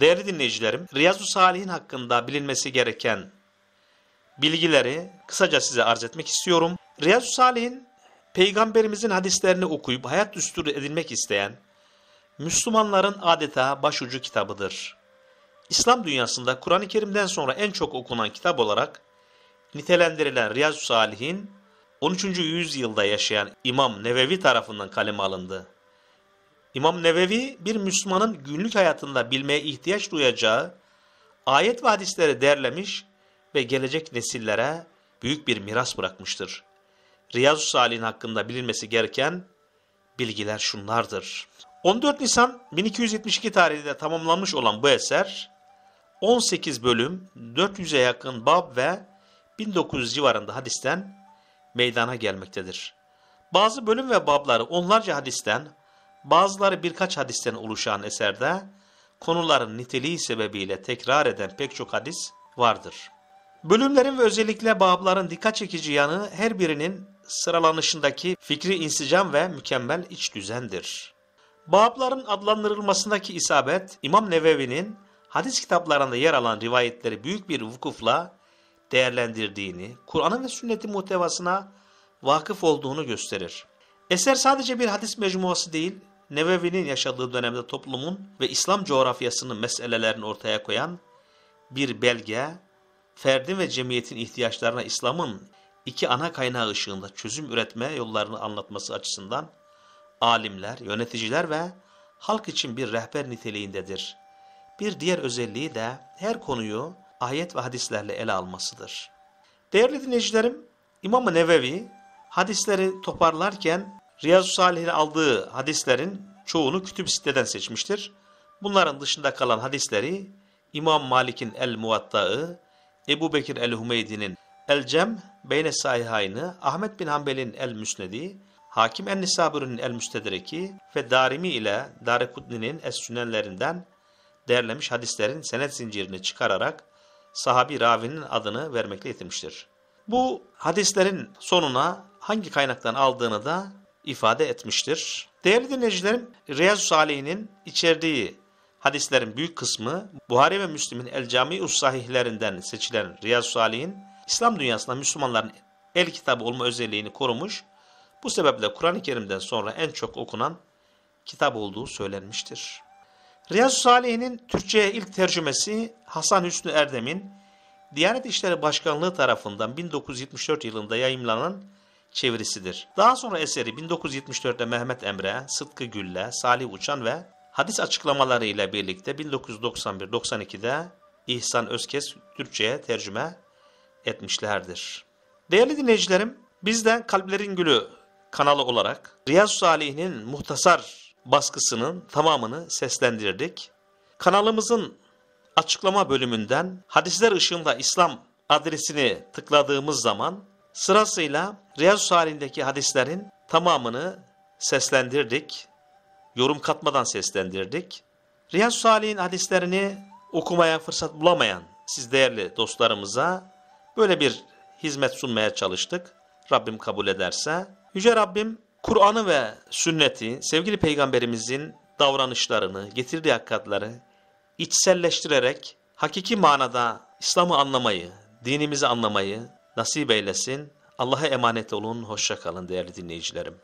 Değerli dinleyicilerim, Riyazu Salihin hakkında bilinmesi gereken bilgileri kısaca size arz etmek istiyorum. Riyazu Salihin, Peygamberimizin hadislerini okuyup hayat düsturu edinmek isteyen Müslümanların adeta başucu kitabıdır. İslam dünyasında Kur'an-ı Kerim'den sonra en çok okunan kitap olarak nitelendirilen Riyazu Salihin, 13. yüzyılda yaşayan İmam Nevevi tarafından kaleme alındı. İmam Nevevi bir Müslümanın günlük hayatında bilmeye ihtiyaç duyacağı ayet ve hadisleri derlemiş ve gelecek nesillere büyük bir miras bırakmıştır. Riyazu Salih'in hakkında bilinmesi gereken bilgiler şunlardır. 14 Nisan 1272 tarihinde tamamlanmış olan bu eser 18 bölüm, 400'e yakın bab ve 1900 civarında hadisten meydana gelmektedir. Bazı bölüm ve babları onlarca hadisten bazıları birkaç hadisten oluşan eserde konuların niteliği sebebiyle tekrar eden pek çok hadis vardır. Bölümlerin ve özellikle babların dikkat çekici yanı her birinin sıralanışındaki fikri insicam ve mükemmel iç düzendir. Babların adlandırılmasındaki isabet İmam Nevevi'nin hadis kitaplarında yer alan rivayetleri büyük bir vukufla değerlendirdiğini, Kur'an'ın ve sünnetin muhtevasına vakıf olduğunu gösterir. Eser sadece bir hadis mecmuası değil, Nevevi'nin yaşadığı dönemde toplumun ve İslam coğrafyasının meselelerini ortaya koyan bir belge, ferdin ve cemiyetin ihtiyaçlarına İslam'ın iki ana kaynağı ışığında çözüm üretme yollarını anlatması açısından alimler, yöneticiler ve halk için bir rehber niteliğindedir. Bir diğer özelliği de her konuyu ayet ve hadislerle ele almasıdır. Değerli dinleyicilerim, İmam-ı Nevevi hadisleri toparlarken Riyazu Salih'in aldığı hadislerin çoğunu kütüb siteden seçmiştir. Bunların dışında kalan hadisleri İmam Malik'in El-Muvatta'ı, Ebu Bekir El-Hümeydi'nin El-Cem, Beyne Sahihayn'ı, Ahmet bin Hanbel'in El-Müsnedi, Hakim En-Nisabür'ün El-Müstedreki ve Darimi ile Darekutni'nin Es-Sünenlerinden değerlemiş hadislerin senet zincirini çıkararak sahabi ravinin adını vermekle yetinmiştir. Bu hadislerin sonuna hangi kaynaktan aldığını da ifade etmiştir. Değerli dinleyicilerim, Riyazu Salih'in içerdiği hadislerin büyük kısmı Buhari ve Müslim'in El Cami-i Sahihlerinden seçilen Riyazu Salih'in İslam dünyasında Müslümanların el kitabı olma özelliğini korumuş. Bu sebeple Kur'an-ı Kerim'den sonra en çok okunan kitap olduğu söylenmiştir. Riyazu Salih'in Türkçe'ye ilk tercümesi Hasan Hüsnü Erdem'in Diyanet İşleri Başkanlığı tarafından 1974 yılında yayımlanan çevirisidir. Daha sonra eseri 1974'te Mehmet Emre, Sıtkı Gülle, Salih Uçan ve hadis açıklamalarıyla birlikte 1991-92'de İhsan Özkes Türkçe'ye tercüme etmişlerdir. Değerli dinleyicilerim, bizden Kalplerin Gülü kanalı olarak Riyaz Salih'in muhtasar baskısının tamamını seslendirdik. Kanalımızın açıklama bölümünden Hadisler Işığında İslam adresini tıkladığımız zaman Sırasıyla Riyazu Salih'indeki hadislerin tamamını seslendirdik. Yorum katmadan seslendirdik. Riyazu Salih'in hadislerini okumaya fırsat bulamayan siz değerli dostlarımıza böyle bir hizmet sunmaya çalıştık. Rabbim kabul ederse. Yüce Rabbim Kur'an'ı ve sünneti, sevgili peygamberimizin davranışlarını, getirdiği hakikatları içselleştirerek hakiki manada İslam'ı anlamayı, dinimizi anlamayı, nasip eylesin. Allah'a emanet olun, hoşça kalın değerli dinleyicilerim.